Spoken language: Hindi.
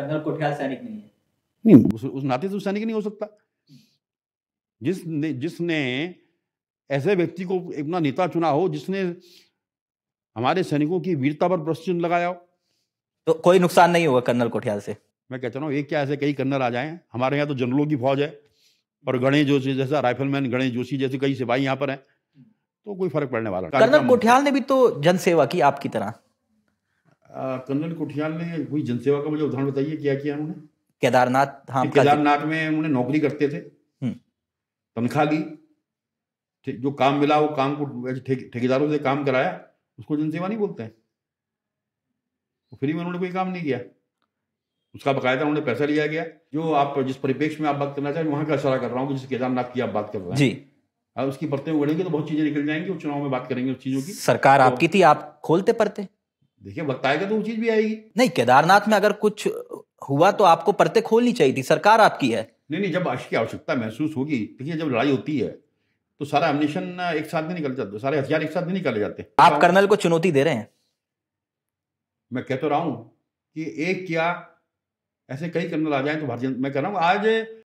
कर्नल कोठियाल सैनिक नहीं है नहीं उस, उस नाते से तो सैनिक नहीं हो सकता जिसने जिसने ऐसे व्यक्ति को अपना नेता चुना हो जिसने हमारे सैनिकों की वीरता पर प्रश्न लगाया हो तो कोई नुकसान नहीं होगा कर्नल कोठियाल से मैं कहता हूँ एक क्या ऐसे कई कर्नल आ जाए हमारे यहाँ तो जनरलों की फौज है और गणेश जोशी जैसा राइफलमैन गणेश जोशी जैसे कई सिपाही यहाँ पर हैं तो कोई फर्क पड़ने वाला कर्नल कोठियाल ने भी तो जनसेवा की आपकी तरह कर्नल कोठियाल ने कोई जनसेवा का मुझे उदाहरण बताइए क्या किया उन्होंने केदारनाथ हाँ केदारनाथ में उन्होंने नौकरी करते थे हम्म। तनख्वाह ली जो काम मिला वो काम को ठेकेदारों से काम कराया उसको जनसेवा नहीं बोलते हैं तो फ्री में उन्होंने कोई काम नहीं किया उसका बकायदा उन्होंने पैसा लिया गया जो आप जिस परिपेक्ष में आप बात करना चाहें वहां का इशारा कर रहा हूँ जिस केदारनाथ की आप बात कर रहे हैं जी अब उसकी परतें उगड़ेंगी तो बहुत चीजें निकल जाएंगी उस चुनाव में बात करेंगे उस चीजों की सरकार तो आपकी थी आप खोलते परते देखिए वक्त आएगा तो वो चीज भी आएगी नहीं केदारनाथ में अगर कुछ हुआ तो आपको परतें खोलनी चाहिए थी सरकार आपकी है नहीं नहीं जब आश की आवश्यकता महसूस होगी देखिए जब लड़ाई होती है तो सारा एमनेशन एक साथ नहीं निकल जाते सारे हथियार एक साथ नहीं निकाले जाते आप कर्नल को चुनौती दे रहे हैं मैं कह तो रहा हूं कि एक क्या ऐसे कई कर्नल आ जाए तो भारतीय मैं कह रहा हूं आज